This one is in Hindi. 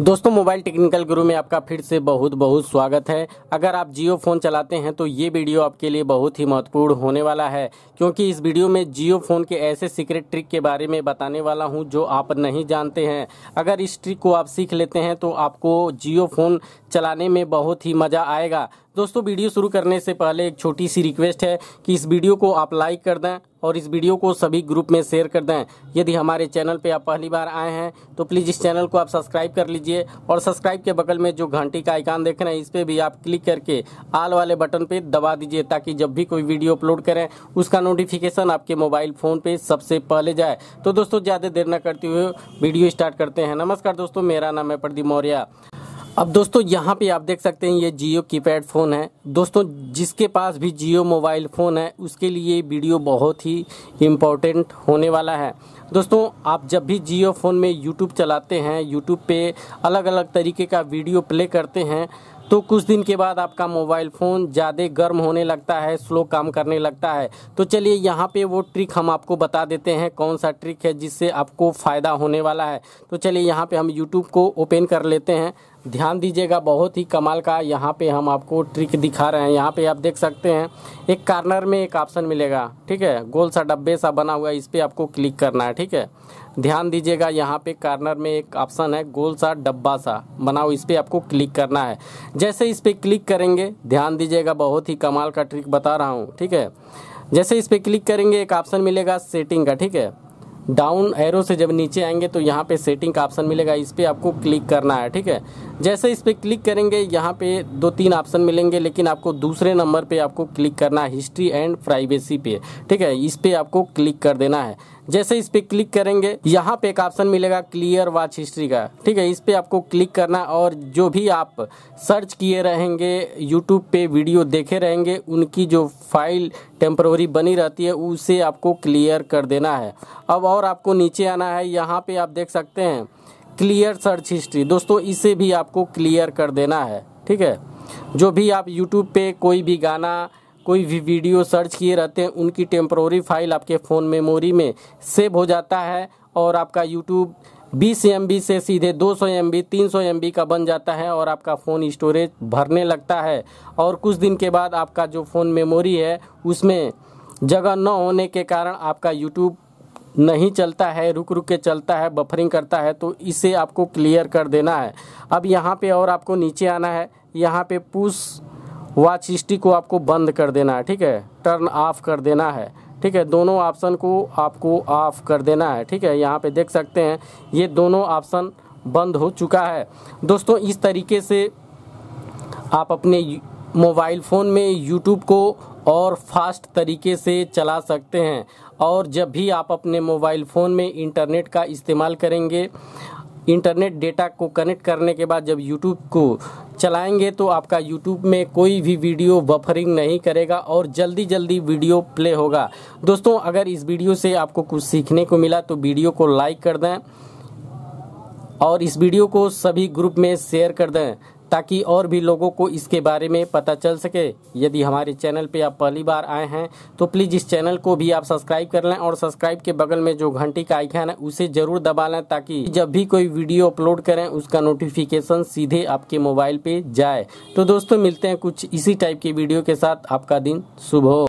दोस्तों मोबाइल टेक्निकल गुरु में आपका फिर से बहुत बहुत स्वागत है अगर आप जियो फ़ोन चलाते हैं तो ये वीडियो आपके लिए बहुत ही महत्वपूर्ण होने वाला है क्योंकि इस वीडियो में जियो फ़ोन के ऐसे सीक्रेट ट्रिक के बारे में बताने वाला हूं जो आप नहीं जानते हैं अगर इस ट्रिक को आप सीख लेते हैं तो आपको जियो फ़ोन चलाने में बहुत ही मज़ा आएगा दोस्तों वीडियो शुरू करने से पहले एक छोटी सी रिक्वेस्ट है कि इस वीडियो को आप लाइक कर दें और इस वीडियो को सभी ग्रुप में शेयर कर दें यदि हमारे चैनल पर आप पहली बार आए हैं तो प्लीज़ इस चैनल को आप सब्सक्राइब कर लीजिए और सब्सक्राइब के बगल में जो घंटी का आइकान देख रहे हैं इस पर भी आप क्लिक करके आल वाले बटन पर दबा दीजिए ताकि जब भी कोई वीडियो अपलोड करें उसका नोटिफिकेशन आपके मोबाइल फ़ोन पर सबसे पहले जाए तो दोस्तों ज़्यादा देर न करते हुए वीडियो स्टार्ट करते हैं नमस्कार दोस्तों मेरा नाम है प्रदीप मौर्य अब दोस्तों यहाँ पे आप देख सकते हैं ये जियो कीपैड फ़ोन है दोस्तों जिसके पास भी जियो मोबाइल फ़ोन है उसके लिए वीडियो बहुत ही इम्पोर्टेंट होने वाला है दोस्तों आप जब भी जियो फ़ोन में यूट्यूब चलाते हैं यूट्यूब पे अलग अलग तरीके का वीडियो प्ले करते हैं तो कुछ दिन के बाद आपका मोबाइल फ़ोन ज़्यादा गर्म होने लगता है स्लो काम करने लगता है तो चलिए यहाँ पे वो ट्रिक हम आपको बता देते हैं कौन सा ट्रिक है जिससे आपको फ़ायदा होने वाला है तो चलिए यहाँ पे हम यूट्यूब को ओपन कर लेते हैं ध्यान दीजिएगा बहुत ही कमाल का यहाँ पे हम आपको ट्रिक दिखा रहे हैं यहाँ पे आप देख सकते हैं एक कार्नर में एक ऑप्शन मिलेगा ठीक है गोल सा डब्बे सा बना हुआ है इस पर आपको क्लिक करना है ठीक है ध्यान दीजिएगा यहाँ पे कार्नर में एक ऑप्शन है गोल सा डब्बा सा बना हुआ इस पर आपको क्लिक करना है जैसे इस पर क्लिक करेंगे ध्यान दीजिएगा बहुत ही कमाल का ट्रिक बता रहा हूँ ठीक है जैसे इस पर क्लिक करेंगे एक ऑप्शन मिलेगा सेटिंग का ठीक है डाउन एरो से जब नीचे आएंगे तो यहाँ पे सेटिंग का ऑप्शन मिलेगा इस पर आपको क्लिक करना है ठीक है जैसे इस पर क्लिक करेंगे यहाँ पे दो तीन ऑप्शन मिलेंगे लेकिन आपको दूसरे नंबर पे आपको क्लिक करना है हिस्ट्री एंड प्राइवेसी पे ठीक है इस पर आपको क्लिक कर देना है जैसे इस पर क्लिक करेंगे यहाँ पे एक ऑप्शन मिलेगा क्लियर वॉच हिस्ट्री का ठीक है इस पर आपको क्लिक करना और जो भी आप सर्च किए रहेंगे यूट्यूब पे वीडियो देखे रहेंगे उनकी जो फाइल टेम्प्रोरी बनी रहती है उसे आपको क्लियर कर देना है अब और आपको नीचे आना है यहाँ पे आप देख सकते हैं क्लियर सर्च हिस्ट्री दोस्तों इसे भी आपको क्लियर कर देना है ठीक है जो भी आप यूट्यूब पे कोई भी गाना कोई भी वीडियो सर्च किए रहते हैं उनकी टेम्प्रोरी फाइल आपके फ़ोन मेमोरी में सेव हो जाता है और आपका यूट्यूब बीस एम से सीधे 200 सौ एम बी तीन सौ का बन जाता है और आपका फ़ोन स्टोरेज भरने लगता है और कुछ दिन के बाद आपका जो फ़ोन मेमोरी है उसमें जगह न होने के कारण आपका यूट्यूब नहीं चलता है रुक रुक के चलता है बफरिंग करता है तो इसे आपको क्लियर कर देना है अब यहाँ पे और आपको नीचे आना है यहाँ पे पुश वाच हिस्ट्री को आपको बंद कर देना है ठीक है टर्न ऑफ कर देना है ठीक है दोनों ऑप्शन को आपको ऑफ कर देना है ठीक है यहाँ पे देख सकते हैं ये दोनों ऑप्शन बंद हो चुका है दोस्तों इस तरीके से आप अपने मोबाइल फ़ोन में यूट्यूब को और फास्ट तरीके से चला सकते हैं और जब भी आप अपने मोबाइल फ़ोन में इंटरनेट का इस्तेमाल करेंगे इंटरनेट डेटा को कनेक्ट करने के बाद जब यूट्यूब को चलाएंगे तो आपका यूट्यूब में कोई भी वीडियो बफरिंग नहीं करेगा और जल्दी जल्दी वीडियो प्ले होगा दोस्तों अगर इस वीडियो से आपको कुछ सीखने को मिला तो वीडियो को लाइक कर दें और इस वीडियो को सभी ग्रुप में शेयर कर दें ताकि और भी लोगों को इसके बारे में पता चल सके यदि हमारे चैनल पे आप पहली बार आए हैं तो प्लीज़ इस चैनल को भी आप सब्सक्राइब कर लें और सब्सक्राइब के बगल में जो घंटी का आइकन है उसे ज़रूर दबा लें ताकि जब भी कोई वीडियो अपलोड करें उसका नोटिफिकेशन सीधे आपके मोबाइल पे जाए तो दोस्तों मिलते हैं कुछ इसी टाइप की वीडियो के साथ आपका दिन शुभ हो